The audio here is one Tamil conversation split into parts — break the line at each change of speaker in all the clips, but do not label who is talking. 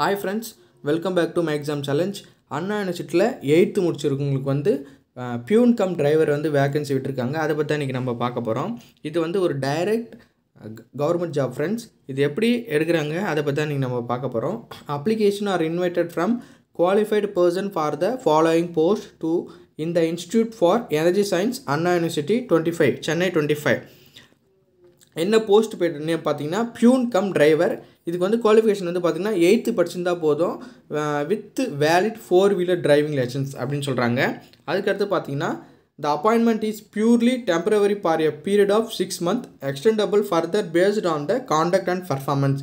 Hi friends welcome back to my exam challenge Anna யூனிவர்சிட்டியில் எயித்து முடிச்சிருக்கவங்களுக்கு வந்து பியூன் கம் டிரைவர் வந்து வேகன்சி விட்டுருக்காங்க அதை பற்றி இன்றைக்கி நம்ம பார்க்க போகிறோம் இது வந்து ஒரு டைரக்ட் கவர்மெண்ட் ஜாப் ஃப்ரெண்ட்ஸ் இது எப்படி எடுக்கிறாங்க அதை பற்றி தான் இன்றைக்கி நம்ம பார்க்க போகிறோம் application are invited from qualified person for the following post to இந்த institute for energy science Anna university twenty five Chennai twenty five என்ன போஸ்ட் போய்ட்டுன்னு பார்த்தீங்கன்னா பியூன் கம் டிரைவர் இதுக்கு வந்து குவாலிஃபிகேஷன் வந்து பார்த்திங்கன்னா எயித்து படிச்சிருந்தால் போதும் with valid four wheeler driving licence அப்படின்னு சொல்கிறாங்க அதுக்கடுத்து பார்த்தீங்கன்னா the appointment is purely temporary for a period of six month extendable further based on the conduct and performance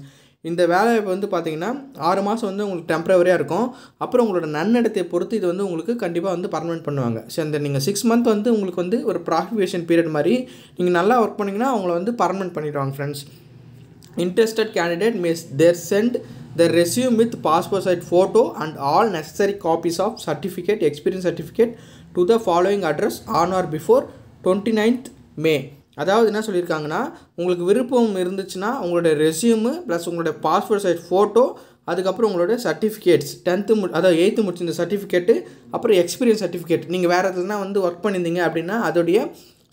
இந்த வேலை வந்து பார்த்திங்கன்னா ஆறு மாதம் வந்து உங்களுக்கு டெம்பரவரியாக இருக்கும் அப்புறம் உங்களோட நன்னடத்தை பொறுத்து இது வந்து உங்களுக்கு கண்டிப்பாக வந்து பர்மனெண்ட் பண்ணுவாங்க ஸோ அந்த நீங்கள் சிக்ஸ் மந்த் வந்து உங்களுக்கு வந்து ஒரு ப்ராஃபிகேஷன் பீரியட் மாதிரி நீங்கள் நல்லா ஒர்க் பண்ணிங்கன்னா அவங்கள வந்து பர்மனெண்ட் பண்ணிடுவாங்க friends interested candidate may there send the resume with passport photo photo and all necessary copies of certificate experience certificate to the following address on or before 29th May அதாவது என்ன சொல்லியிருக்காங்கன்னா உங்களுக்கு விருப்பம் இருந்துச்சுன்னா உங்களுடைய ரெசியூமு ப்ளஸ் உங்களுடைய பாஸ்போர்ட் சைட் ஃபோட்டோ அதுக்கப்புறம் உங்களுடைய சர்டிஃபிகேட்ஸ் டென்த்து மு அதாவது எயித்து முடிச்சிருந்த சர்டிஃபிகேட்டு அப்புறம் எக்ஸ்பீரியன்ஸ் சர்டிஃபிகேட் நீங்கள் வேறு எதுனா வந்து ஒர்க் பண்ணியிருந்தீங்க அப்படின்னா அதோடைய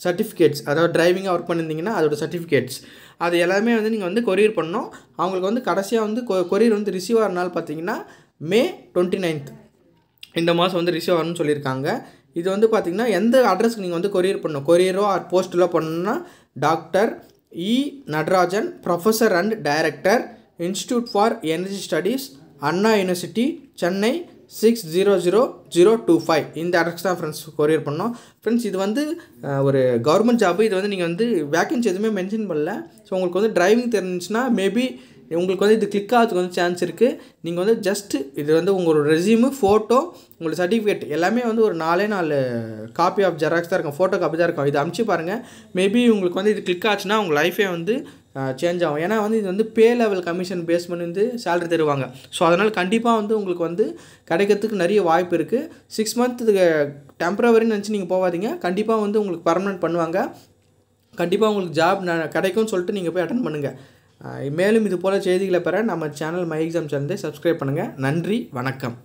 சர்டிஃபிகேட்ஸ் அதாவது டிரைவிங்காக ஒர்க் பண்ணியிருந்தீங்கன்னா அதோட சர்டிஃபிகேட்ஸ் அது எல்லாமே வந்து நீங்கள் வந்து கொரியர் பண்ணணும் அவங்களுக்கு வந்து கடைசியாக வந்து கொ கொரியர் வந்து ரிசீவ் ஆகிற நாள் பார்த்தீங்கன்னா மே டுவெண்ட்டி நைன்த் இந்த மாதம் வந்து ரிசீவ் ஆகணும்னு சொல்லியிருக்காங்க இது வந்து பார்த்திங்கன்னா எந்த அட்ரஸ்க்கு நீங்கள் வந்து கொரியர் பண்ணணும் கொரியரோ ஆர் போஸ்ட்டில் பண்ணணும்னா doctor E e. Natarajan professor and director institute for energy studies Anna university Chennai six zero zero zero two five இந்த அட்ரஸ் தான் ஃப்ரெண்ட்ஸ் கொரியர் பண்ணோம் ஃப்ரெண்ட்ஸ் இது வந்து ஒரு கவர்மெண்ட் ஜாப்பு இது வந்து நீங்கள் வந்து வேக்கன்சி எதுவுமே மென்ஷன் பண்ணல ஸோ உங்களுக்கு வந்து டிரைவிங் தெரிஞ்சுன்னா மேபி உங்களுக்கு வந்து இது கிளிக் ஆகிறதுக்கு வந்து சான்ஸ் இருக்குது நீங்கள் வந்து ஜஸ்ட்டு இது வந்து உங்களோட ரெசியூமு ஃபோட்டோ உங்களோட சர்டிஃபிகேட் எல்லாமே வந்து ஒரு நாலே நாலு காப்பி ஆஃப் ஜெராக்ஸ் தான் இருக்கும் ஃபோட்டோ காப்பி தான் இருக்கும் இது அமுச்சு பாருங்கள் மேபி உங்களுக்கு வந்து இது கிளிக் ஆச்சுன்னா உங்கள் லைஃபே வந்து சேஞ்ச் ஆகும் ஏன்னா வந்து இது வந்து பே லெவல் கமிஷன் பேஸ் பண்ணி வந்து சேலரி தருவாங்க ஸோ அதனால் கண்டிப்பாக வந்து உங்களுக்கு வந்து கிடைக்கிறதுக்கு நிறைய வாய்ப்பு இருக்குது சிக்ஸ் மந்த்துக்கு டெம்பரவரின்னு நினச்சி நீங்கள் போகாதீங்க கண்டிப்பாக வந்து உங்களுக்கு பர்மனெண்ட் பண்ணுவாங்க கண்டிப்பாக உங்களுக்கு ஜாப் கிடைக்கும்னு சொல்லிட்டு நீங்கள் போய் அட்டன் பண்ணுங்கள் மேலும் இது போல் செய்திகளை பெற நம்ம சேனல் மை எக்ஸாம் சேர்ந்து சப்ஸ்கிரைப் பண்ணுங்கள் நன்றி வணக்கம்